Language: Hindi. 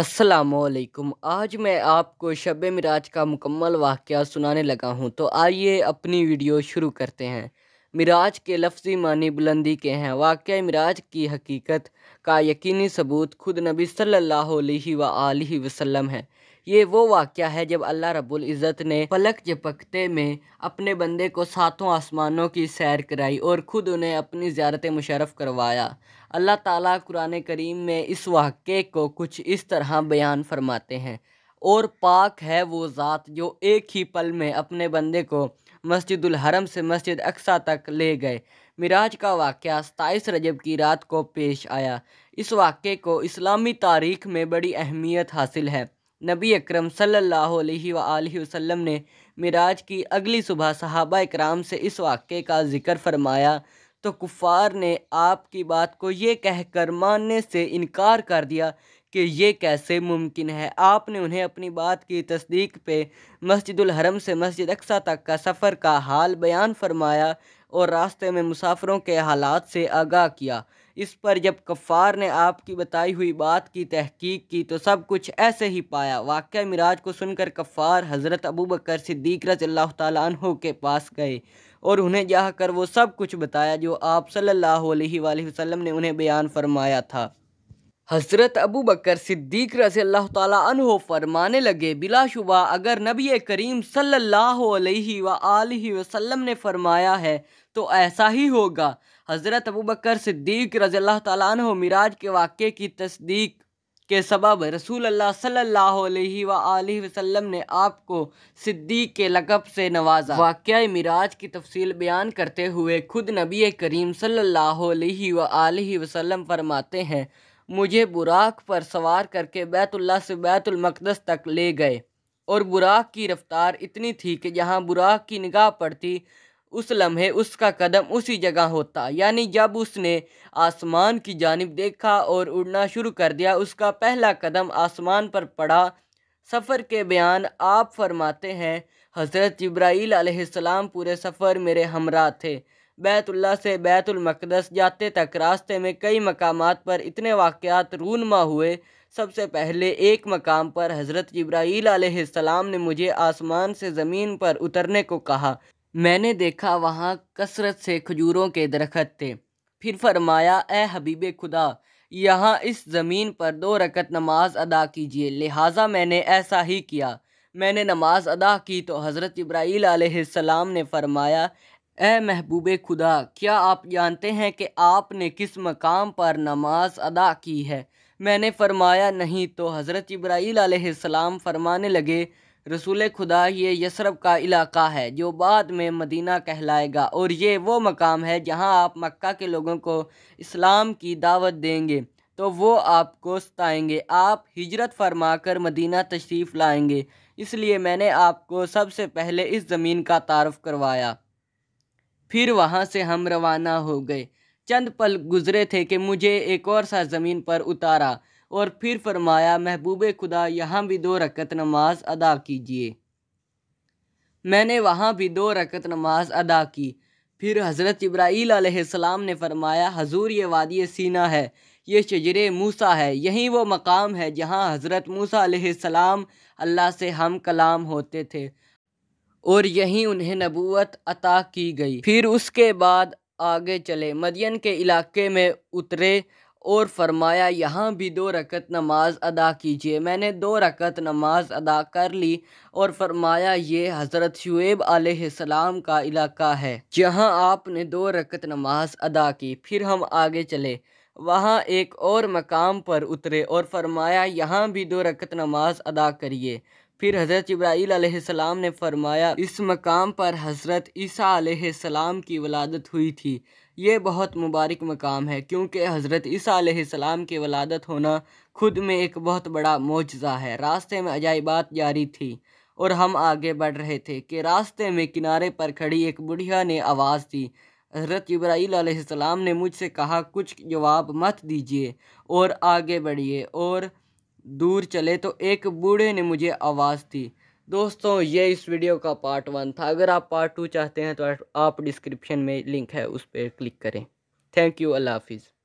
असलकुम आज मैं आपको शब मराज का मुकम्मल वाक़ सुनाने लगा हूँ तो आइए अपनी वीडियो शुरू करते हैं मराज के लफ्ज़ी मानी बुलंदी के हैं वाक़ मराज की हकीकत का यकीनी सबूत खुद नबी सल्लल्लाहु अलैहि वसल्लम है ये वो वाक्य है जब अल्लाह रब्बुल इज़्ज़त ने पलक झपकते में अपने बंदे को सातों आसमानों की सैर कराई और ख़ुद उन्हें अपनी ज्यारत मुशरफ करवाया अल्लाह ताला कुरान करीम में इस वाक़े को कुछ इस तरह बयान फरमाते हैं और पाक है वो ज़ात जो एक ही पल में अपने बंदे को मस्जिद हरम से मस्जिद अक्सा तक ले गए मिराज का वाक़ सताईस रजब की रात को पेश आया इस वाक़े को इस्लामी तारीख में बड़ी अहमियत हासिल है नबी अक्रम सम वसल्लम ने मिराज की अगली सुबह सहाबा इक्राम से इस वाक़े का ज़िक्र फरमाया तो कुफ़ार ने आपकी बात को ये कहकर मानने से इनकार कर दिया कि ये कैसे मुमकिन है आपने उन्हें अपनी बात की तस्दीक पे मस्जिदुल हरम से मस्जिद अक्सा तक का सफ़र का हाल बयान फरमाया और रास्ते में मुसाफरों के हालात से आगाह किया इस पर जब कफ़ार ने आपकी बताई हुई बात की तहकीक की तो सब कुछ ऐसे ही पाया वाक़ मिराज को सुनकर कफ़ार हज़रत अबू बकर सिद्दीक रज़ल्ला तु के पास गए और उन्हें जाकर वो सब कुछ बताया जो आप सल्लल्लाहु अलैहि वसल्लम ने उन्हें बयान फरमाया था हज़रत अबू बकर सिद्दीक रज़ी अल्लाह तहो फरमाने लगे बिलाशुबा अगर नबी करीम सल्लल्लाहु अलैहि व वसल्लम ने फरमाया है तो ऐसा ही होगा हज़रत अबू बकर सिद्दीक रज़ी अल्लाह तहो मिराज के वाक़े की तस्दीक के सबब रसूल अल्लाह सल्लल्लाहु अलैहि वसल्लम ने आपको सिद्दीक के लकब से नवाजा वाक़ मिराज की तफसील बयान करते हुए खुद नबी करीम सल्लल्लाहु अलैहि वसल्लम फरमाते हैं मुझे बुराक पर सवार करके बैतुल्ला से बैतुलमकदस तक ले गए और बुराक की रफ़्तार इतनी थी कि जहाँ बुराक की निगाह पड़ती उस लम्हे उसका कदम उसी जगह होता यानी जब उसने आसमान की जानब देखा और उड़ना शुरू कर दिया उसका पहला कदम आसमान पर पड़ा सफ़र के बयान आप फरमाते हैं हज़रत जब्राईल आसमाम पूरे सफ़र मेरे हमरा थे बैतुल्ला से बैतुलमकदस जाते तक रास्ते में कई मकाम पर इतने वाक़ात रूनमा हुए सबसे पहले एक मकाम पर हज़रत इब्राहील आसमाम ने मुझे आसमान से ज़मीन पर उतरने को कहा मैंने देखा वहाँ कसरत से खजूरों के दरखत थे फिर फरमाया ए हबीब खुदा यहाँ इस ज़मीन पर दो रकत नमाज अदा कीजिए लिहाजा मैंने ऐसा ही किया मैंने नमाज अदा की तो हज़रत इब्राहील आसमाम ने फरमाया ए महबूब खुदा क्या आप जानते हैं कि आपने किस मकाम पर नमाज अदा की है मैंने फरमाया नहीं तो हज़रत इब्राहीम सलाम फरमाने लगे रसूल खुदा ये यसरब का इलाका है जो बाद में मदीना कहलाएगा और ये वो मकाम है जहाँ आप मक्का के लोगों को इस्लाम की दावत देंगे तो वो आपको सताएंगे आप हिजरत फरमा कर मदीना तशरीफ़ लाएंगे इसलिए मैंने आपको सबसे पहले इस ज़मीन का तारफ़ करवाया फिर वहाँ से हम रवाना हो गए चंद पल गुजरे थे कि मुझे एक और सा ज़मीन पर उतारा और फिर फरमाया महबूब खुदा यहाँ भी दो रकत नमाज अदा कीजिए मैंने वहाँ भी दो रकत नमाज अदा की फिर हज़रत इब्राईल सलाम ने फरमाया हजूर ये वादी सीना है ये शजर मूसा है यही वो मकाम है जहाँ हज़रत मूसा सलाम अल्लाह से हम कलाम होते थे और यहीं उन्हें नबूत अता की गई फिर उसके बाद आगे चले मदियन के इलाके में उतरे और फरमाया यहाँ भी दो रकत नमाज अदा कीजिए मैंने दो रकत नमाज अदा कर ली और फरमाया ये हज़रत शुएब सलाम का इलाका है जहाँ आपने दो रकत नमाज अदा की फिर हम आगे चले वहाँ एक और मकाम पर उतरे और फरमाया यहाँ भी दो रकत नमाज अदा करिए फिर हज़रत इब्राहीम सलाम ने फरमाया इस मकाम पर हज़रत ईसा सलाम की वलादत हुई थी ये बहुत मुबारक मकाम है क्योंकि हज़रत ईसा सलाम की वलादत होना खुद में एक बहुत बड़ा मुआजा है रास्ते में अजाइबात जारी थी और हम आगे बढ़ रहे थे कि रास्ते में किनारे पर खड़ी एक बुढ़िया ने आवाज़ दी हज़रत इब्राहीम ने मुझसे कहा कुछ जवाब मत दीजिए और आगे बढ़िए और दूर चले तो एक बूढ़े ने मुझे आवाज़ दी दोस्तों ये इस वीडियो का पार्ट वन था अगर आप पार्ट टू चाहते हैं तो आप डिस्क्रिप्शन में लिंक है उस पर क्लिक करें थैंक यू अल्लाह हाफिज़